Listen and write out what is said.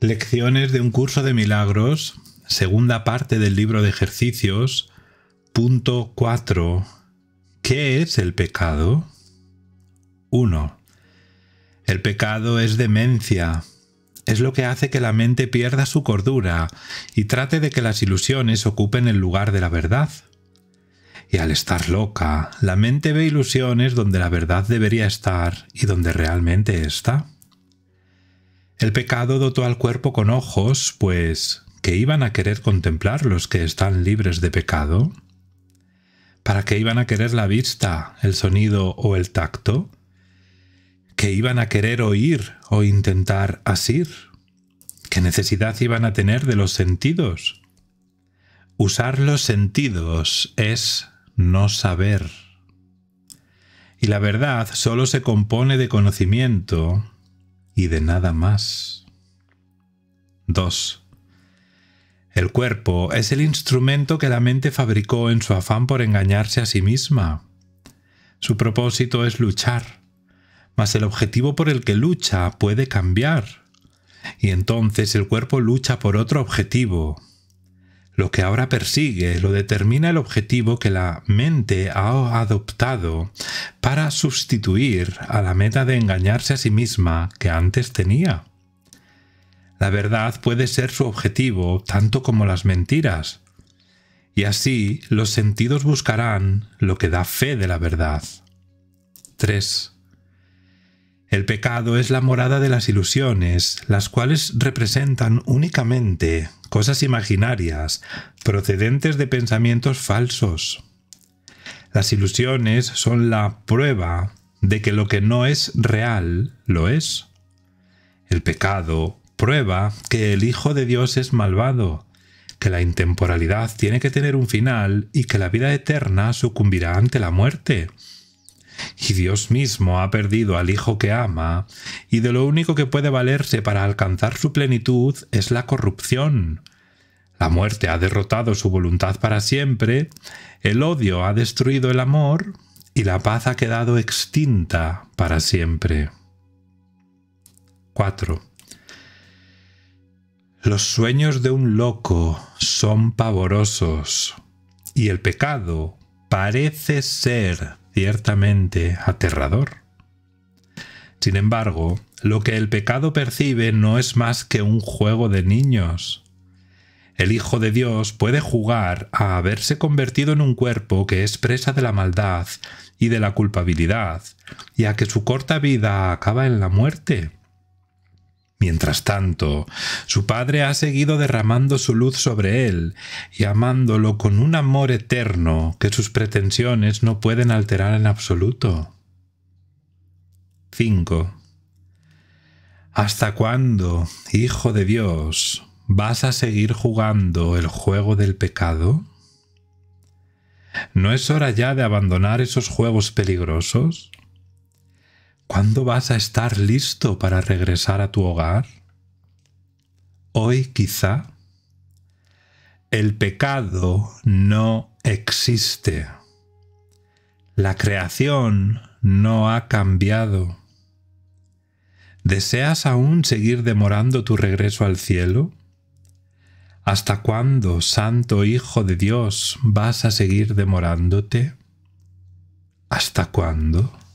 Lecciones de un curso de milagros, segunda parte del libro de ejercicios, punto 4. ¿Qué es el pecado? 1. El pecado es demencia. Es lo que hace que la mente pierda su cordura y trate de que las ilusiones ocupen el lugar de la verdad. Y al estar loca, la mente ve ilusiones donde la verdad debería estar y donde realmente está. El pecado dotó al cuerpo con ojos, pues ¿qué iban a querer contemplar los que están libres de pecado? ¿Para qué iban a querer la vista, el sonido o el tacto? ¿Qué iban a querer oír o intentar asir? ¿Qué necesidad iban a tener de los sentidos? Usar los sentidos es no saber. Y la verdad solo se compone de conocimiento, y de nada más. 2. El cuerpo es el instrumento que la mente fabricó en su afán por engañarse a sí misma. Su propósito es luchar, mas el objetivo por el que lucha puede cambiar. Y entonces el cuerpo lucha por otro objetivo, lo que ahora persigue lo determina el objetivo que la mente ha adoptado para sustituir a la meta de engañarse a sí misma que antes tenía. La verdad puede ser su objetivo tanto como las mentiras, y así los sentidos buscarán lo que da fe de la verdad. 3. El pecado es la morada de las ilusiones, las cuales representan únicamente cosas imaginarias, procedentes de pensamientos falsos. Las ilusiones son la prueba de que lo que no es real lo es. El pecado prueba que el Hijo de Dios es malvado, que la intemporalidad tiene que tener un final y que la vida eterna sucumbirá ante la muerte y Dios mismo ha perdido al hijo que ama, y de lo único que puede valerse para alcanzar su plenitud es la corrupción. La muerte ha derrotado su voluntad para siempre, el odio ha destruido el amor y la paz ha quedado extinta para siempre. 4. Los sueños de un loco son pavorosos y el pecado parece ser ciertamente aterrador. Sin embargo, lo que el pecado percibe no es más que un juego de niños. El Hijo de Dios puede jugar a haberse convertido en un cuerpo que es presa de la maldad y de la culpabilidad, y a que su corta vida acaba en la muerte Mientras tanto, su padre ha seguido derramando su luz sobre él y amándolo con un amor eterno que sus pretensiones no pueden alterar en absoluto. 5. ¿Hasta cuándo, Hijo de Dios, vas a seguir jugando el juego del pecado? ¿No es hora ya de abandonar esos juegos peligrosos? ¿Cuándo vas a estar listo para regresar a tu hogar? Hoy quizá. El pecado no existe. La creación no ha cambiado. ¿Deseas aún seguir demorando tu regreso al cielo? ¿Hasta cuándo, Santo Hijo de Dios, vas a seguir demorándote? ¿Hasta cuándo?